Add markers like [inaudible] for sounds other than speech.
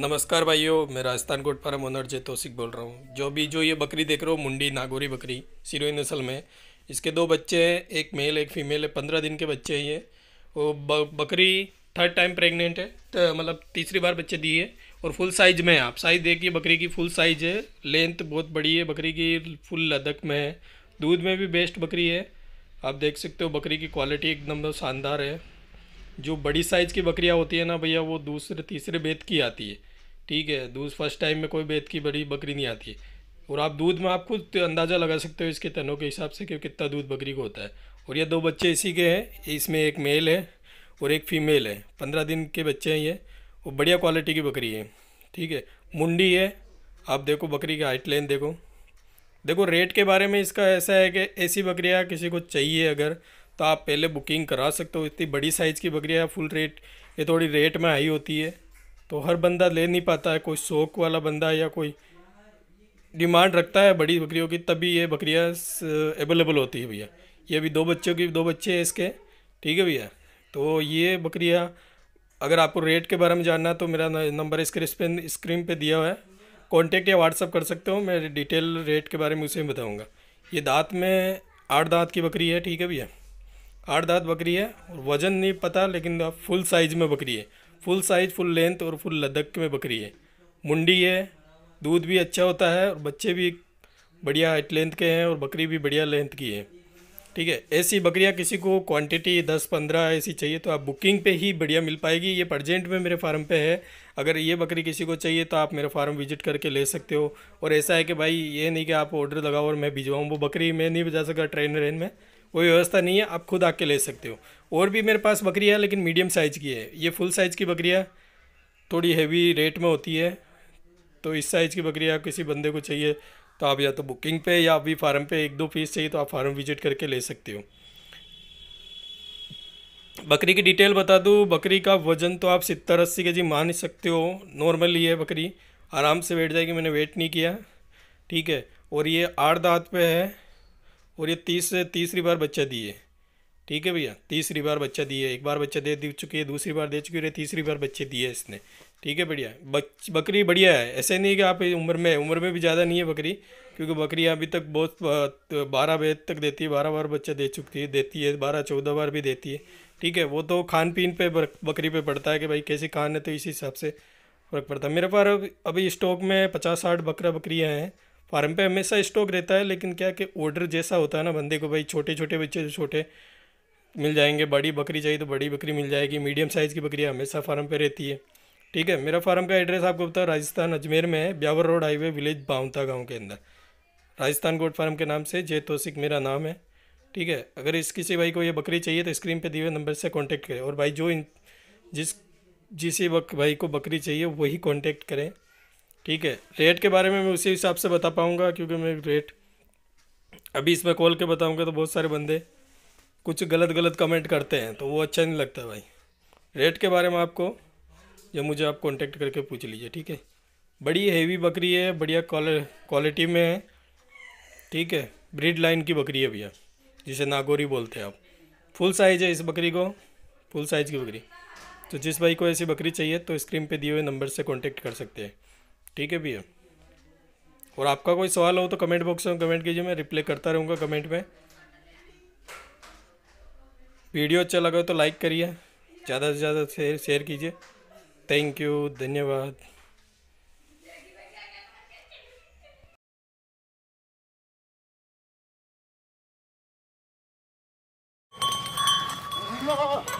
नमस्कार भाइयों मैं राजस्थान कोट फार्म ओनर जय तोसिक बोल रहा हूँ जो भी जो ये बकरी देख रहे हो मुंडी नागौरी बकरी सिरोही नस्ल में इसके दो बच्चे हैं एक मेल एक फीमेल है पंद्रह दिन के बच्चे हैं ये वो बकरी थर्ड टाइम प्रेग्नेंट है तो मतलब तीसरी बार बच्चे दिए और फुल साइज में है आप साइज़ देखिए बकरी की फुल साइज है लेंथ बहुत बड़ी है बकरी की फुल लदक में है दूध में भी बेस्ट बकरी है आप देख सकते हो बकरी की क्वालिटी एकदम शानदार है जो बड़ी साइज़ की बकरियाँ होती है ना भैया वो दूसरे तीसरे बेत की आती है ठीक है दूस फर्स्ट टाइम में कोई बेत की बड़ी बकरी नहीं आती है और आप दूध में आप खुद अंदाज़ा लगा सकते हो इसके तनों के हिसाब से कि कितना दूध बकरी को होता है और ये दो बच्चे इसी के हैं इसमें एक मेल है और एक फीमेल है पंद्रह दिन के बच्चे हैं ये और बढ़िया क्वालिटी की बकरी है ठीक है मुंडी है आप देखो बकरी की हाइट लेन देखो देखो रेट के बारे में इसका ऐसा है कि ऐसी बकरियाँ किसी को चाहिए अगर तो आप पहले बुकिंग करा सकते हो इतनी बड़ी साइज़ की बकरियाँ फुल रेट ये थोड़ी रेट में हाई होती है तो हर बंदा ले नहीं पाता है कोई शौक वाला बंदा या कोई डिमांड रखता है बड़ी बकरियों की तभी ये बकरियाँ अवेलेबल होती है भैया ये भी दो बच्चों की दो बच्चे हैं इसके ठीक है भैया तो ये बकरियाँ अगर आपको रेट के बारे में जानना है तो मेरा नंबर स्क्रीन पे स्क्रीन पे दिया हुआ है कांटेक्ट या व्हाट्सअप कर सकते हो मैं डिटेल रेट के बारे में उसे बताऊँगा ये दांत में आठ दांत की बकरी है ठीक है भैया आठ दांत बकरी है और वज़न नहीं पता लेकिन फुल साइज़ में बकरी है फुल साइज़ फुल लेंथ और फुल लद्दाख में बकरी है मुंडी है दूध भी अच्छा होता है और बच्चे भी बढ़िया हाइट लेंथ के हैं और बकरी भी बढ़िया लेंथ की है ठीक है ऐसी बकरियाँ किसी को क्वांटिटी दस पंद्रह ऐसी चाहिए तो आप बुकिंग पे ही बढ़िया मिल पाएगी ये परजेंट में मेरे फार्म पे है अगर ये बकरी किसी को चाहिए तो आप मेरा फार्म विजिट करके ले सकते हो और ऐसा है कि भाई ये नहीं कि आप ऑर्डर लगाओ और मैं भिजवाऊँ वो बकरी मैं नहीं भिजा सका ट्रेन रेन में वो व्यवस्था नहीं है आप खुद आके ले सकते हो और भी मेरे पास बकरी है लेकिन मीडियम साइज़ की है ये फुल साइज़ की बकरियाँ थोड़ी हैवी रेट में होती है तो इस साइज़ की बकरियाँ किसी बंदे को चाहिए तो आप या तो बुकिंग पे या अभी फार्म पे एक दो पीस चाहिए तो आप फार्म विजिट करके ले सकते हो बकरी की डिटेल बता दूँ बकरी का वज़न तो आप सत्तर अस्सी के जी मान सकते हो नॉर्मली है बकरी आराम से बैठ जाएगी मैंने वेट नहीं किया ठीक है और ये आठ दांत पे है और ये तीस तीसरी बार बच्चा दिए ठीक है भैया तीसरी बार बच्चा दिए एक बार बच्चा दे दे चुकी है दूसरी बार दे चुकी है तीसरी बार बच्चे दिए इसने ठीक है बढ़िया बच बकरी बढ़िया है ऐसे नहीं कि आप उम्र में उम्र में भी ज़्यादा नहीं है बकरी क्योंकि बकरी अभी तक बहुत बारह बजे तक देती है बारह बार बच्चा दे चुकी है देती है बारह चौदह बार भी देती है ठीक है वो तो खान पीन पर बकरी पे पड़ता है कि भाई कैसी खान है तो इसी हिसाब से फ़र्क पड़ता है मेरे पास अभी स्टॉक में पचास साठ बकरा बकरियाँ हैं फार्म पे हमेशा स्टॉक रहता है लेकिन क्या कि ऑर्डर जैसा होता है ना बंदे को भाई छोटे छोटे बच्चे छोटे मिल जाएंगे बड़ी बकरी चाहिए तो बड़ी बकरी मिल जाएगी मीडियम साइज़ की बकरी हमेशा फार्म पे रहती है ठीक है मेरा फार्म का एड्रेस आपको बताओ राजस्थान अजमेर में है Beawar road highway village Baunta गाँव के अंदर राजस्थान गोड फार्म के नाम से जय तोसिक मेरा नाम है ठीक है अगर इस किसी भाई को ये बकरी चाहिए तो स्क्रीन पे दिए हुए नंबर से कांटेक्ट करें और भाई जो इन जिस जिस भाई को बकरी चाहिए वही कांटेक्ट करें ठीक है रेट के बारे में मैं उसी हिसाब से बता पाऊँगा क्योंकि मैं रेट अभी इसमें कॉल के बताऊँगा तो बहुत सारे बंदे कुछ गलत गलत कमेंट करते हैं तो वो अच्छा नहीं लगता भाई रेट के बारे में आपको या मुझे आप कॉन्टेक्ट करके पूछ लीजिए ठीक है बड़ी हेवी बकरी है बढ़िया क्वालिटी में है ठीक है ब्रिड लाइन की बकरी है भैया जिसे नागोरी बोलते हैं आप फुल साइज़ है इस बकरी को फुल साइज़ की बकरी तो जिस भाई को ऐसी बकरी चाहिए तो स्क्रीन पे दिए हुए नंबर से कांटेक्ट कर सकते हैं ठीक है भैया और आपका कोई सवाल हो तो कमेंट बॉक्स में कमेंट कीजिए मैं रिप्लाई करता रहूँगा कमेंट में वीडियो अच्छा लगा हो तो लाइक करिए ज़्यादा से ज़्यादा शेयर शेयर कीजिए थैंक यू धन्यवाद [laughs]